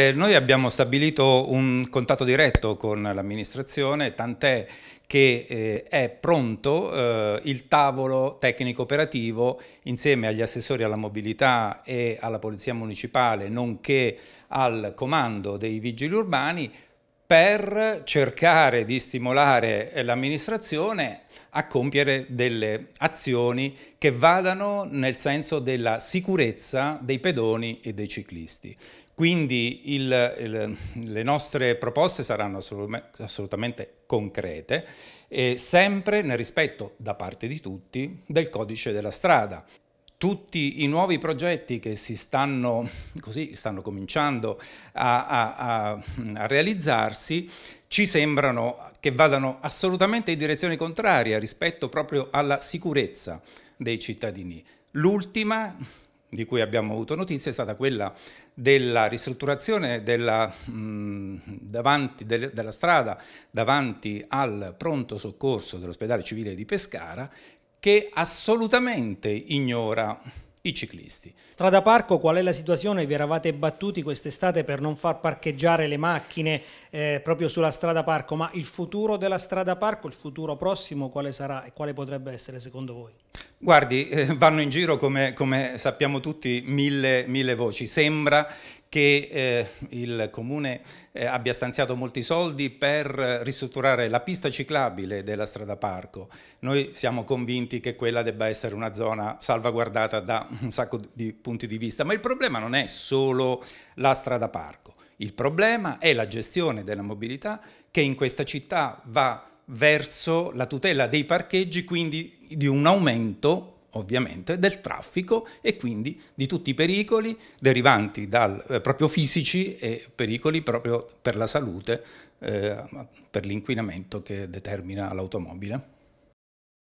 Eh, noi abbiamo stabilito un contatto diretto con l'amministrazione, tant'è che eh, è pronto eh, il tavolo tecnico operativo insieme agli assessori alla mobilità e alla Polizia Municipale, nonché al comando dei vigili urbani per cercare di stimolare eh, l'amministrazione a compiere delle azioni che vadano nel senso della sicurezza dei pedoni e dei ciclisti. Quindi il, il, le nostre proposte saranno assolutamente concrete e sempre nel rispetto da parte di tutti del codice della strada tutti i nuovi progetti che si stanno, così, stanno cominciando a, a, a, a, realizzarsi ci sembrano che vadano assolutamente in direzione contraria rispetto proprio alla sicurezza dei cittadini. L'ultima di cui abbiamo avuto notizia è stata quella della ristrutturazione della, mh, mm, davanti, de, della strada davanti al pronto soccorso dell'ospedale civile di Pescara che assolutamente ignora i ciclisti. Strada Parco, qual è la situazione? Vi eravate battuti quest'estate per non far parcheggiare le macchine eh, proprio sulla Strada Parco, ma il futuro della Strada Parco, il futuro prossimo, quale sarà e quale potrebbe essere secondo voi? Guardi, eh, vanno in giro come, come sappiamo tutti mille, mille voci. Sembra che eh, il comune eh, abbia stanziato molti soldi per ristrutturare la pista ciclabile della strada parco. Noi siamo convinti che quella debba essere una zona salvaguardata da un sacco di punti di vista, ma il problema non è solo la strada parco. Il problema è la gestione della mobilità che in questa città va verso la tutela dei parcheggi, quindi di un aumento ovviamente, del traffico e quindi di tutti i pericoli derivanti dal, eh, proprio fisici e pericoli proprio per la salute, eh, per l'inquinamento che determina l'automobile.